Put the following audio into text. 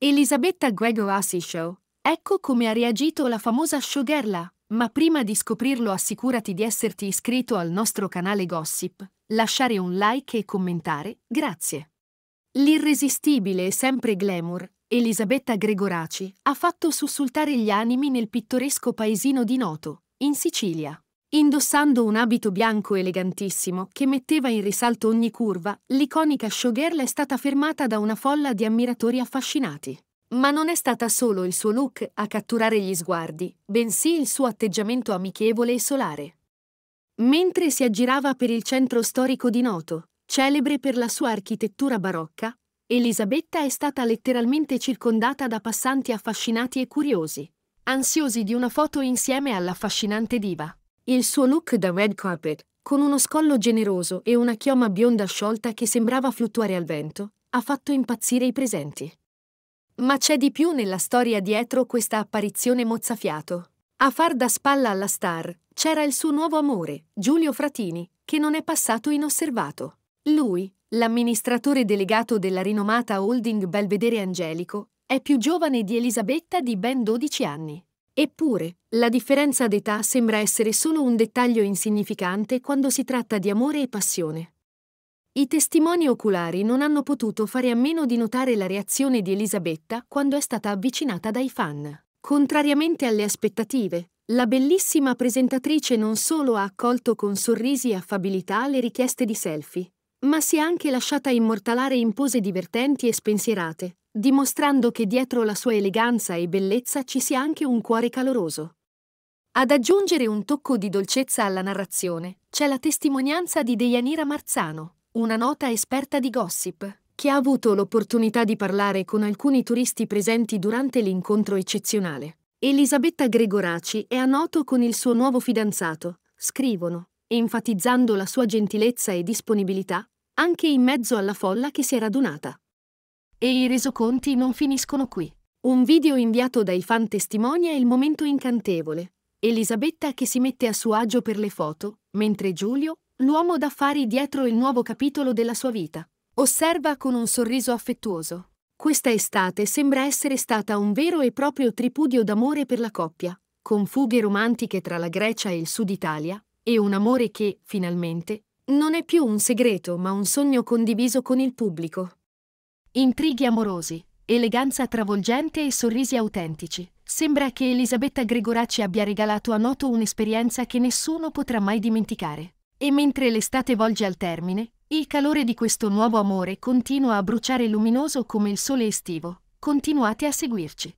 Elisabetta Gregorassi Show. Ecco come ha reagito la famosa showgirl. Ma prima di scoprirlo assicurati di esserti iscritto al nostro canale Gossip, lasciare un like e commentare, grazie. L'irresistibile e sempre glamour, Elisabetta Gregoraci, ha fatto sussultare gli animi nel pittoresco paesino di Noto, in Sicilia. Indossando un abito bianco elegantissimo che metteva in risalto ogni curva, l'iconica showgirl è stata fermata da una folla di ammiratori affascinati. Ma non è stata solo il suo look a catturare gli sguardi, bensì il suo atteggiamento amichevole e solare. Mentre si aggirava per il centro storico di Noto, celebre per la sua architettura barocca, Elisabetta è stata letteralmente circondata da passanti affascinati e curiosi, ansiosi di una foto insieme all'affascinante diva il suo look da red carpet, con uno scollo generoso e una chioma bionda sciolta che sembrava fluttuare al vento, ha fatto impazzire i presenti. Ma c'è di più nella storia dietro questa apparizione mozzafiato. A far da spalla alla star c'era il suo nuovo amore, Giulio Fratini, che non è passato inosservato. Lui, l'amministratore delegato della rinomata holding Belvedere Angelico, è più giovane di Elisabetta di ben 12 anni. Eppure, la differenza d'età sembra essere solo un dettaglio insignificante quando si tratta di amore e passione. I testimoni oculari non hanno potuto fare a meno di notare la reazione di Elisabetta quando è stata avvicinata dai fan. Contrariamente alle aspettative, la bellissima presentatrice non solo ha accolto con sorrisi e affabilità le richieste di selfie, ma si è anche lasciata immortalare in pose divertenti e spensierate, dimostrando che dietro la sua eleganza e bellezza ci sia anche un cuore caloroso. Ad aggiungere un tocco di dolcezza alla narrazione c'è la testimonianza di Deianira Marzano, una nota esperta di gossip, che ha avuto l'opportunità di parlare con alcuni turisti presenti durante l'incontro eccezionale. Elisabetta Gregoraci è a Noto con il suo nuovo fidanzato, scrivono, enfatizzando la sua gentilezza e disponibilità, anche in mezzo alla folla che si è radunata. E i resoconti non finiscono qui. Un video inviato dai fan testimonia il momento incantevole. Elisabetta che si mette a suo agio per le foto, mentre Giulio, l'uomo d'affari dietro il nuovo capitolo della sua vita, osserva con un sorriso affettuoso. Questa estate sembra essere stata un vero e proprio tripudio d'amore per la coppia, con fughe romantiche tra la Grecia e il sud Italia, e un amore che, finalmente, non è più un segreto ma un sogno condiviso con il pubblico. Intrighi amorosi, eleganza travolgente e sorrisi autentici. Sembra che Elisabetta Gregoracci abbia regalato a Noto un'esperienza che nessuno potrà mai dimenticare. E mentre l'estate volge al termine, il calore di questo nuovo amore continua a bruciare luminoso come il sole estivo. Continuate a seguirci.